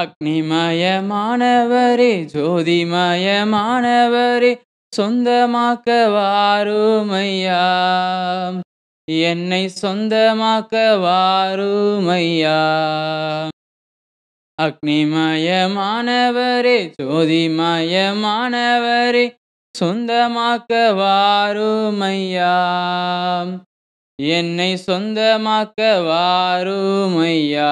அக்னிமயமானவரே ஜோதிமயமானவரே சொந்தமாக்க வாருமையா என்னை சொந்தமாக்க வாருமையா அக்னிமயமானவரே ஜோதிமயமானவரே சொந்தமாக்க வாருமையா என்னை சொந்தமாக்க வாருமையா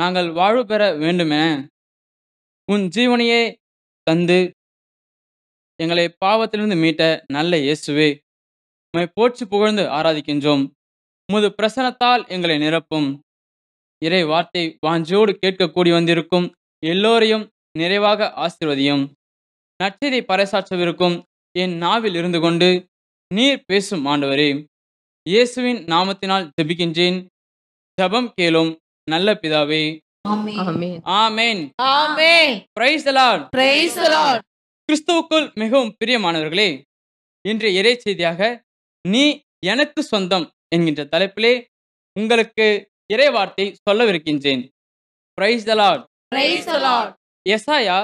நாங்கள் வாழ்வு பெற வேண்டுமே உன் ஜீவனையே தந்து எங்களை பாவத்திலிருந்து மீட்ட நல்ல இயேசுவே உம்மை போற்று புகழ்ந்து ஆராதிக்கின்றோம் உமது பிரசனத்தால் எங்களை நிரப்பும் இறை வார்த்தை வாஞ்சோடு கேட்கக்கூடி வந்திருக்கும் எல்லோரையும் நிறைவாக ஆசிர்வதியும் நச்சதை பறைசாற்றவிருக்கும் என் நாவில் இருந்து கொண்டு நீர் பேசும் ஆண்டவரே இயேசுவின் நாமத்தினால் ஜெபிக்கின்றேன் ஜபம் கேளும் நல்ல பிதாவே கிறிஸ்துவுக்குள் மிகவும் பிரியமானவர்களே இன்றைய இறை செய்தியாக நீ எனக்கு சொந்தம் என்கின்ற தலைப்பிலே உங்களுக்கு இறை வார்த்தை சொல்லவிருக்கின்றேன் எசாயா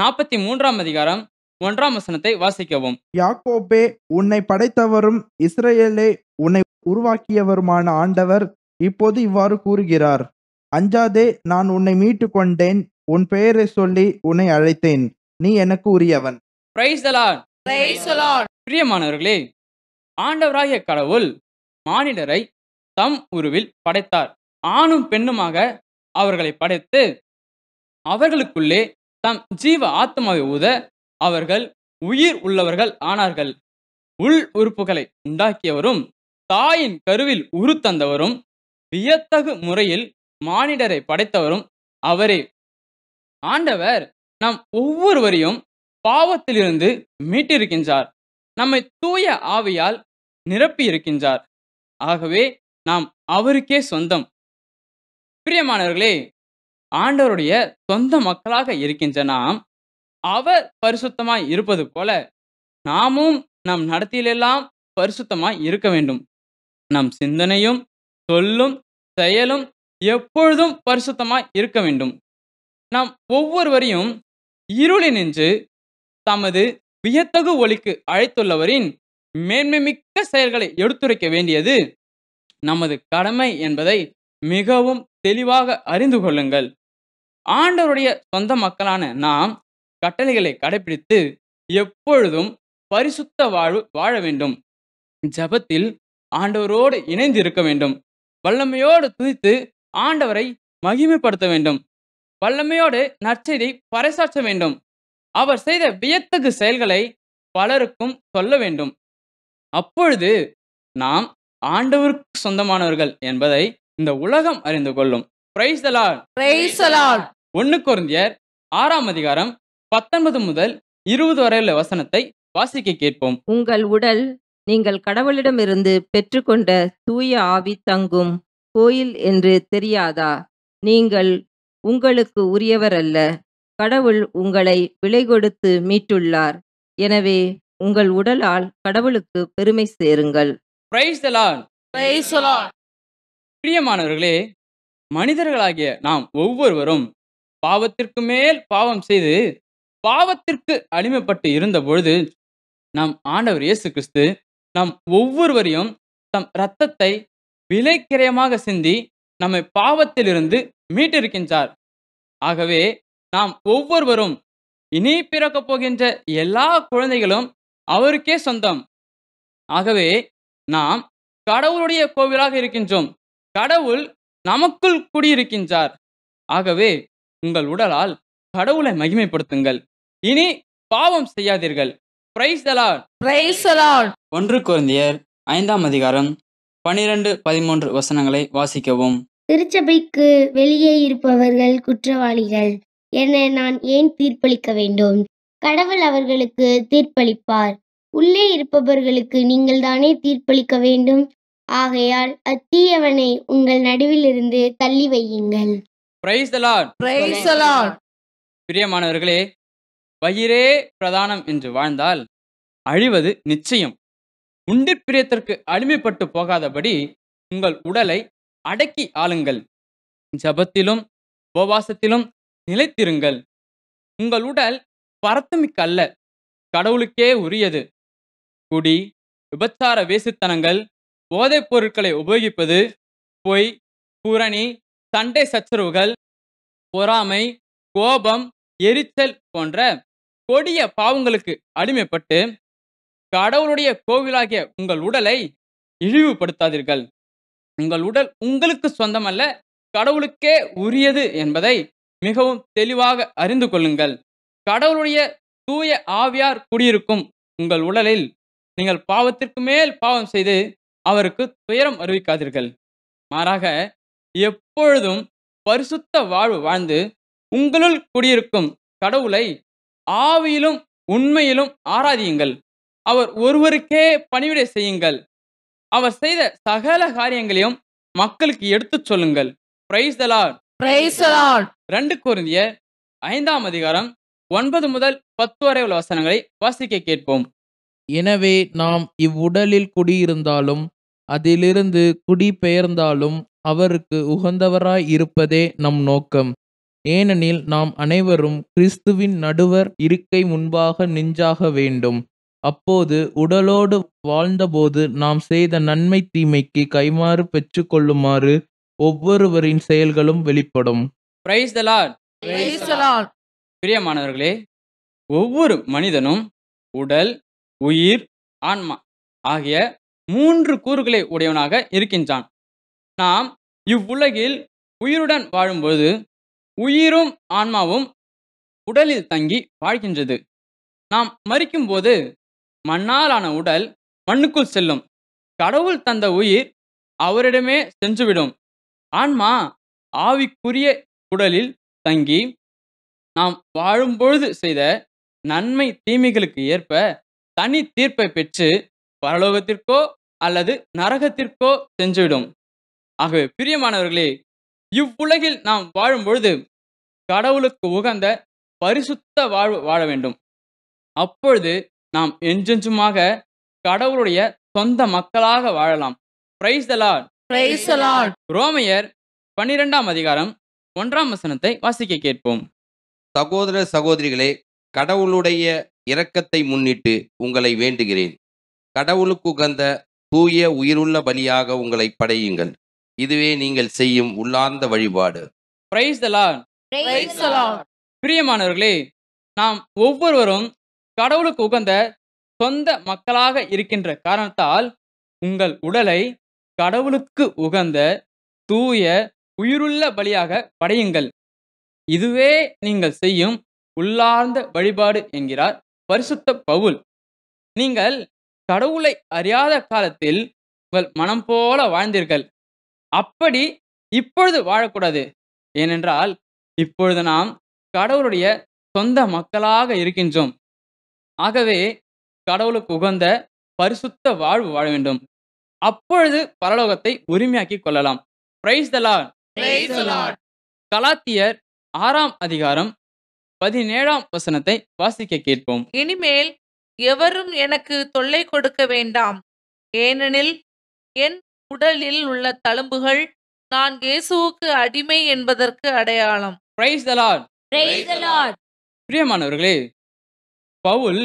நாற்பத்தி மூன்றாம் அதிகாரம் ஒன்றாம் வசனத்தை வாசிக்கவும் யாக்கோபே உன்னை படைத்தவரும் இஸ்ரேலே உன்னை உருவாக்கியவருமான ஆண்டவர் இப்போது இவ்வாறு கூறுகிறார் அஞ்சாதே நான் உன்னை மீட்டு கொண்டேன் உன் பெயரை சொல்லி உன்னை அழைத்தேன் நீ எனக்கு உரியவன் பிரியமானவர்களே ஆண்டவராகிய கடவுள் மானிடரை தம் உருவில் படைத்தார் ஆணும் பெண்ணுமாக அவர்களை படைத்து அவர்களுக்குள்ளே தம் ஜீவ ஆத்மாவை ஊத அவர்கள் உயிர் உள்ளவர்கள் ஆனார்கள் உள் உறுப்புகளை உண்டாக்கியவரும் தாயின் கருவில் உரு தந்தவரும் வியத்தகு முறையில் மானிடரை படைத்தவரும் அவரே ஆண்டவர் நம் ஒவ்வொருவரையும் பாவத்திலிருந்து மீட்டிருக்கின்றார் நம்மை தூய ஆவியால் நிரப்பியிருக்கின்றார் ஆகவே நாம் அவருக்கே சொந்தம் பிரியமானவர்களே ஆண்டவருடைய சொந்த மக்களாக இருக்கின்ற நாம் அவர் பரிசுத்தமாய் இருப்பது போல நாமும் நம் நடத்தியிலெல்லாம் பரிசுத்தமாய் இருக்க வேண்டும் நம் சிந்தனையும் சொல்லும் செயலும் எப்பொழுதும் பரிசுத்தமாய் இருக்க வேண்டும் நாம் ஒவ்வொருவரையும் இருளி நின்று தமது வியத்தகு ஒளிக்கு அழைத்துள்ளவரின் மேன்மைமிக்க செயல்களை எடுத்துரைக்க வேண்டியது நமது கடமை என்பதை மிகவும் தெளிவாக அறிந்து கொள்ளுங்கள் ஆண்டவருடைய சொந்த மக்களான நாம் கட்டளைகளை கடைபிடித்து எப்பொழுதும் பரிசுத்த வாழ்வு வாழ வேண்டும் ஜபத்தில் ஆண்டவரோடு இணைந்து இருக்க வேண்டும் வல்லமையோடு துதித்து ஆண்டவரை மகிமைப்படுத்த வேண்டும் வல்லமையோடு நற்செய்தி பறைசாற்ற வேண்டும் அவர் செய்த வியத்தகு செயல்களை பலருக்கும் சொல்ல வேண்டும் அப்பொழுது நாம் ஆண்டவருக்கு சொந்தமானவர்கள் என்பதை இந்த உலகம் அறிந்து கொள்ளும் ஒன்னு குருந்தியர் ஆறாம் அதிகாரம் பத்தொன்பது முதல் இருபது வரையுள்ள வசனத்தை வாசிக்க கேட்போம் உங்கள் உடல் நீங்கள் கடவுளிடமிருந்து பெற்றுக்கொண்ட தூய ஆவி தங்கும் கோயில் என்று தெரியாதா நீங்கள் உங்களுக்கு உரியவர் அல்ல கடவுள் உங்களை விலை கொடுத்து மீட்டுள்ளார் எனவே உங்கள் உடலால் கடவுளுக்கு பெருமை சேருங்கள் பிரியமானவர்களே மனிதர்களாகிய நாம் ஒவ்வொருவரும் பாவத்திற்கு மேல் பாவம் செய்து பாவத்திற்கு அடிமைப்பட்டு இருந்த பொழுது நாம் ஆண்டவர் இயேசு கிறிஸ்து நம் ஒவ்வொருவரையும் தம் இரத்தத்தை விலைக்கிரயமாக சிந்தி நம்மை பாவத்திலிருந்து மீட்டிருக்கின்றார் ஆகவே நாம் ஒவ்வொருவரும் இனி பிறக்கப் போகின்ற எல்லா குழந்தைகளும் அவருக்கே சொந்தம் ஆகவே நாம் கடவுளுடைய கோவிலாக இருக்கின்றோம் கடவுள் நமக்குள் குடியிருக்கின்றார் ஆகவே உங்கள் உடலால் கடவுளை மகிமைப்படுத்துங்கள் இனி பாவம் செய்யாதீர்கள் பிரைஸ் பிரைஸ் ஒன்று குழந்தையர் ஐந்தாம் அதிகாரம் பனிரெண்டு பதிமூன்று வசனங்களை வாசிக்கவும் திருச்சபைக்கு வெளியே இருப்பவர்கள் குற்றவாளிகள் என்ன நான் ஏன் தீர்ப்பளிக்க வேண்டும் கடவுள் அவர்களுக்கு தீர்ப்பளிப்பார் உள்ளே இருப்பவர்களுக்கு நீங்கள் தானே தீர்ப்பளிக்க வேண்டும் ஆகையால் அத்தீயவனை உங்கள் நடுவிலிருந்து தள்ளி வையுங்கள் பிரியமானவர்களே வயிறே பிரதானம் என்று வாழ்ந்தால் அழிவது நிச்சயம் பிரியத்திற்கு அடிமைப்பட்டு போகாதபடி உங்கள் உடலை அடக்கி ஆளுங்கள் ஜபத்திலும் உபவாசத்திலும் நிலைத்திருங்கள் உங்கள் உடல் பரத்தமிக்க அல்ல கடவுளுக்கே உரியது குடி விபச்சார வேசுத்தனங்கள் போதைப் பொருட்களை உபயோகிப்பது பொய் பூரணி சண்டை சச்சரவுகள் பொறாமை கோபம் எரிச்சல் போன்ற கொடிய பாவங்களுக்கு அடிமைப்பட்டு கடவுளுடைய கோவிலாகிய உங்கள் உடலை இழிவுபடுத்தாதீர்கள் உங்கள் உடல் உங்களுக்கு சொந்தமல்ல கடவுளுக்கே உரியது என்பதை மிகவும் தெளிவாக அறிந்து கொள்ளுங்கள் கடவுளுடைய தூய ஆவியார் குடியிருக்கும் உங்கள் உடலில் நீங்கள் பாவத்திற்கு மேல் பாவம் செய்து அவருக்கு துயரம் அறிவிக்காதீர்கள் மாறாக எப்பொழுதும் பரிசுத்த வாழ்வு வாழ்ந்து உங்களுள் குடியிருக்கும் கடவுளை ஆவியிலும் உண்மையிலும் ஆராதியுங்கள் அவர் ஒருவருக்கே பணிவிடை செய்யுங்கள் அவர் செய்த சகல காரியங்களையும் மக்களுக்கு எடுத்துச் சொல்லுங்கள் பிரைஸ் ரெண்டு குருந்திய ஐந்தாம் அதிகாரம் ஒன்பது முதல் பத்து வரை உள்ள வசனங்களை வாசிக்க கேட்போம் எனவே நாம் இவ்வுடலில் குடியிருந்தாலும் அதிலிருந்து குடிபெயர்ந்தாலும் அவருக்கு உகந்தவராய் இருப்பதே நம் நோக்கம் ஏனெனில் நாம் அனைவரும் கிறிஸ்துவின் நடுவர் இருக்கை முன்பாக நெஞ்சாக வேண்டும் அப்போது உடலோடு வாழ்ந்தபோது நாம் செய்த நன்மை தீமைக்கு கைமாறு பெற்று கொள்ளுமாறு ஒவ்வொருவரின் செயல்களும் வெளிப்படும் பிரியமானவர்களே ஒவ்வொரு மனிதனும் உடல் உயிர் ஆன்மா ஆகிய மூன்று கூறுகளை உடையவனாக இருக்கின்றான் நாம் இவ்வுலகில் உயிருடன் வாழும்பொழுது உயிரும் ஆன்மாவும் உடலில் தங்கி வாழ்கின்றது நாம் மறிக்கும்போது மண்ணாலான உடல் மண்ணுக்குள் செல்லும் கடவுள் தந்த உயிர் அவரிடமே சென்றுவிடும் ஆன்மா ஆவிக்குரிய உடலில் தங்கி நாம் வாழும்பொழுது செய்த நன்மை தீமைகளுக்கு ஏற்ப தனி தீர்ப்பை பெற்று பரலோகத்திற்கோ அல்லது நரகத்திற்கோ சென்றுவிடும் ஆகவே பிரியமானவர்களே இவ்வுலகில் நாம் வாழும் பொழுது கடவுளுக்கு உகந்த பரிசுத்த வாழ்வு வாழ வேண்டும் அப்பொழுது நாம் எஞ்செஞ்சுமாக கடவுளுடைய சொந்த மக்களாக வாழலாம் ரோமையர் பன்னிரெண்டாம் அதிகாரம் ஒன்றாம் வசனத்தை வாசிக்க கேட்போம் சகோதர சகோதரிகளே கடவுளுடைய இரக்கத்தை முன்னிட்டு உங்களை வேண்டுகிறேன் கடவுளுக்கு உகந்த தூய உயிருள்ள பலியாக உங்களை படையுங்கள் இதுவே நீங்கள் செய்யும் உள்ளார்ந்த வழிபாடு பிரைஸ் பிரியமானவர்களே நாம் ஒவ்வொருவரும் கடவுளுக்கு உகந்த சொந்த மக்களாக இருக்கின்ற காரணத்தால் உங்கள் உடலை கடவுளுக்கு உகந்த தூய உயிருள்ள பலியாக படையுங்கள் இதுவே நீங்கள் செய்யும் உள்ளார்ந்த வழிபாடு என்கிறார் பரிசுத்த பவுல் நீங்கள் கடவுளை அறியாத காலத்தில் உங்கள் மனம் போல வாழ்ந்தீர்கள் அப்படி இப்பொழுது வாழக்கூடாது ஏனென்றால் இப்பொழுது நாம் கடவுளுடைய சொந்த மக்களாக இருக்கின்றோம் ஆகவே கடவுளுக்கு உகந்த பரிசுத்த வாழ்வு வாழ வேண்டும் அப்பொழுது பரலோகத்தை உரிமையாக்கி கொள்ளலாம் பிரைஸ் கலாத்தியர் ஆறாம் அதிகாரம் பதினேழாம் வசனத்தை வாசிக்க கேட்போம் இனிமேல் எவரும் எனக்கு தொல்லை கொடுக்க வேண்டாம் ஏனெனில் என் உடலில் உள்ள தழும்புகள் நான் இயேசுவுக்கு அடிமை என்பதற்கு அடையாளம் பிரியமானவர்களே பவுல்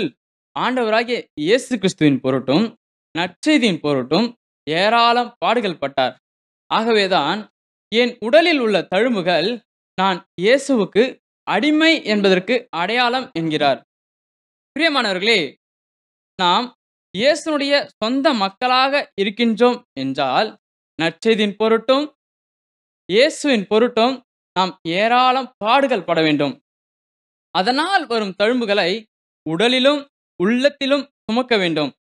ஆண்டவராகிய இயேசு கிறிஸ்துவின் பொருட்டும் நற்செய்தியின் பொருட்டும் ஏராளம் பாடுகள் பட்டார் ஆகவேதான் என் உடலில் உள்ள தழும்புகள் நான் இயேசுவுக்கு அடிமை என்பதற்கு அடையாளம் என்கிறார் பிரியமானவர்களே நாம் இயேசுனுடைய சொந்த மக்களாக இருக்கின்றோம் என்றால் நற்செய்தியின் பொருட்டும் இயேசுவின் பொருட்டும் நாம் ஏராளம் பாடுகள் பட வேண்டும் அதனால் வரும் தழும்புகளை உடலிலும் உள்ளத்திலும் சுமக்க வேண்டும்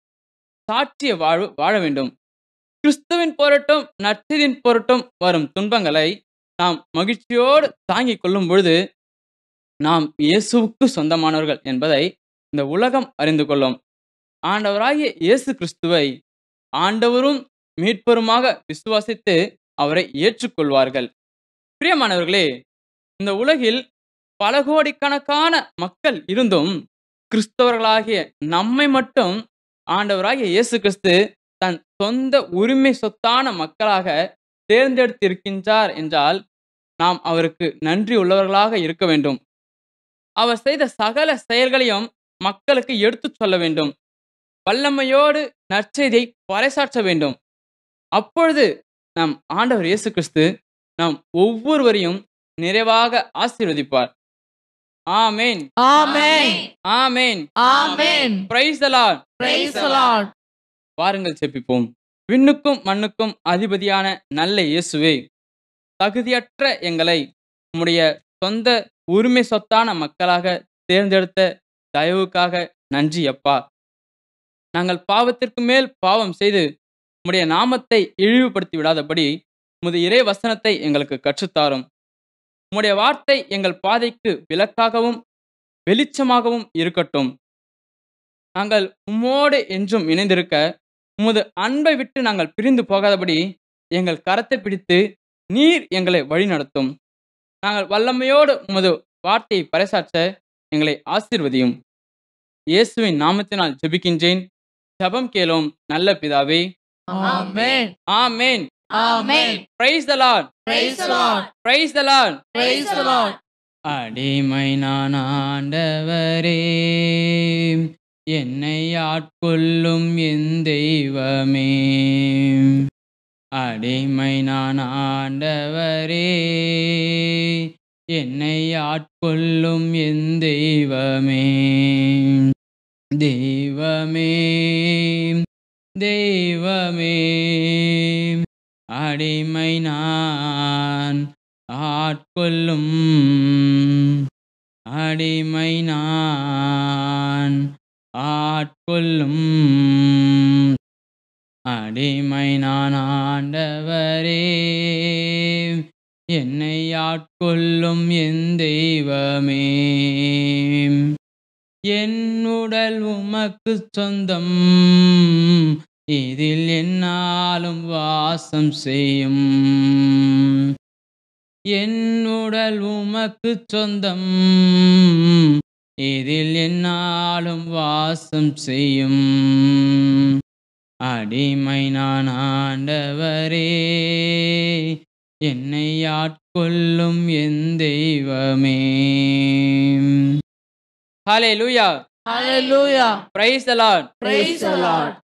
சாட்சிய வாழ்வு வாழ வேண்டும் கிறிஸ்துவின் பொருட்டும் நற்செய்தியின் பொருட்டும் வரும் துன்பங்களை நாம் மகிழ்ச்சியோடு தாங்கிக் கொள்ளும் பொழுது நாம் இயேசுவுக்கு சொந்தமானவர்கள் என்பதை இந்த உலகம் அறிந்து கொள்ளும் ஆண்டவராகிய இயேசு கிறிஸ்துவை ஆண்டவரும் மீட்பருமாக விசுவாசித்து அவரை ஏற்றுக்கொள்வார்கள் பிரியமானவர்களே இந்த உலகில் பல கோடிக்கணக்கான மக்கள் இருந்தும் கிறிஸ்தவர்களாகிய நம்மை மட்டும் ஆண்டவராகிய இயேசு கிறிஸ்து தன் சொந்த உரிமை சொத்தான மக்களாக தேர்ந்தெடுத்திருக்கின்றார் என்றால் நாம் அவருக்கு நன்றி உள்ளவர்களாக இருக்க வேண்டும் அவர் செய்த சகல செயல்களையும் மக்களுக்கு எடுத்துச் சொல்ல வேண்டும் வல்லமையோடு நற்செய்தியை பறைசாற்ற வேண்டும் அப்பொழுது நம் ஆண்டவர் இயேசு கிறிஸ்து நாம் ஒவ்வொருவரையும் நிறைவாக ஆசீர்வதிப்பார் ஆமேன் ஆமேன் ஆமேன் ஆமேன் praise the Lord praise the Lord வாருங்கள் செப்பிப்போம் விண்ணுக்கும் மண்ணுக்கும் அதிபதியான நல்ல இயேசுவே தகுதியற்ற எங்களை உம்முடைய சொந்த உரிமை சொத்தான மக்களாக தேர்ந்தெடுத்த தயவுக்காக நன்றி அப்பா நாங்கள் பாவத்திற்கு மேல் பாவம் செய்து உம்முடைய நாமத்தை இழிவுபடுத்தி விடாதபடி உமது இறை வசனத்தை எங்களுக்கு கற்றுத்தாரும் உம்முடைய வார்த்தை எங்கள் பாதைக்கு விளக்காகவும் வெளிச்சமாகவும் இருக்கட்டும் நாங்கள் உம்மோடு என்றும் இணைந்திருக்க உமது அன்பை விட்டு நாங்கள் பிரிந்து போகாதபடி எங்கள் கரத்தை பிடித்து நீர் எங்களை வழிநடத்தும் நாங்கள் வல்லமையோடு உமது வார்த்தையை பறைசாற்ற எங்களை ஆசிர்வதியும் இயேசுவின் நாமத்தினால் ஜெபிக்கின்றேன் ஜபம் கேளும் நல்ல பிதாவே அடிமை நான் ஆண்டவரே என்னை ஆட்கொள்ளும் என் தெய்வமே அடிமை நான் ஆண்டவரே என்னை ஆட்கொள்ளும் என் தெய்வமே தெய்வமே தெய்வமே அடிமை நான் ஆட்கொள்ளும் அடிமை நான் ஆட்கொள்ளும் அடிமை நான் ஆண்டவரே என்னை ஆட்கொள்ளும் என் தெய்வமே என்னுடல் உமக்கு சொந்தம் இதில் என்னாலும் வாசம் செய்யும் என்னுடல் உமக்கு சொந்தம் இதில் என்னாலும் வாசம் செய்யும் அடிமை நான் ஆண்டவரே என்னை ஆட்கொள்ளும் என் தெய்வமே Hallelujah. Hallelujah. Praise the Lord. Praise the Lord.